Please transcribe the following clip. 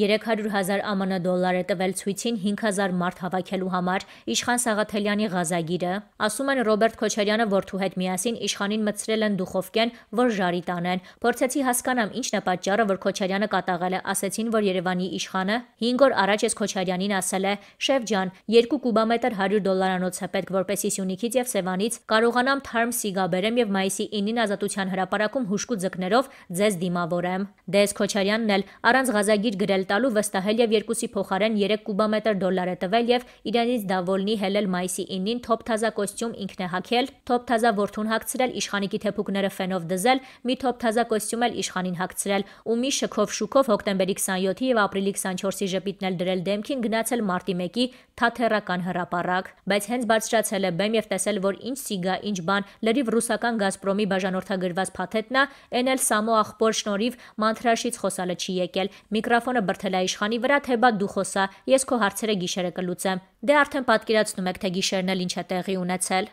300 հազար ԱՄՆ դոլար է տվել ցույցին 5000 մարդ հավաքելու համար Իշխան Սաղաթելյանի ղազագիրը, ասում են Ռոբերտ Քոչարյանը որդու հետ միասին Իշխանին մտցրել են Դուխովկեն, որ ժարի տանեն։ Փորձեցի հասկանամ, ինչն է պատճառը, որ Քոչարյանը կատաղել է, ասեցին, որ Երևանի Իշխանը 5 օր առաջ էս Քոչարյանին ասել է. «Շեֆ ջան, 2 կուբամետր 100 դոլարանոց է պետք, որպեսի Սյունիքից եւ Սևանից կարողանամ թարմ սիգա բերեմ եւ մայիսի 9-ին Ազատության հրապարակում հուշկու ձկներով ձեզ դիմավորեմ»։ Դես դե Քոչարյանն էլ առանց ղազագիր գրել ելնել տալու վստահել եւ 2-ի փոխարեն 3 կուբամետր դոլար է տվել եւ Իրանից դավոլնի հելել մայիսի 9-ին թոփ թազա կոստյում ինքն է հագել, թոփ թազա ворթուն հագցրել, իշխանիկի թեփուկները ֆենով դզել, մի թոփ թազա կոստյում էլ իշխանին հագցրել ու մի շքով շուկով հոկտեմբերի 27-ի եւ ապրիլի 24-ի ժպիտն էլ դրել դեմքին գնացել մարտի 1-ի թաթերական հրապարակ, բայց հենց բարձրացել է բեմ եւ տեսել, որ ինչ սիգա, ինչ բան, լրիվ ռուսական Գազպրոմի բաժանորդագրված փաթեթն է, այն էլ Սամո ախպոր շնորհիվ մանտրաշից խոսալը չի եկել։ Միկրոֆոնը բրթելա իշխանի վրա, թե բա դու խոսա, ես քո հարցերը գիշերը կլուծեմ։ Դե արդեն պատկերացնում եք, թե գիշերն էլ ինչ է տեղի ունեցել։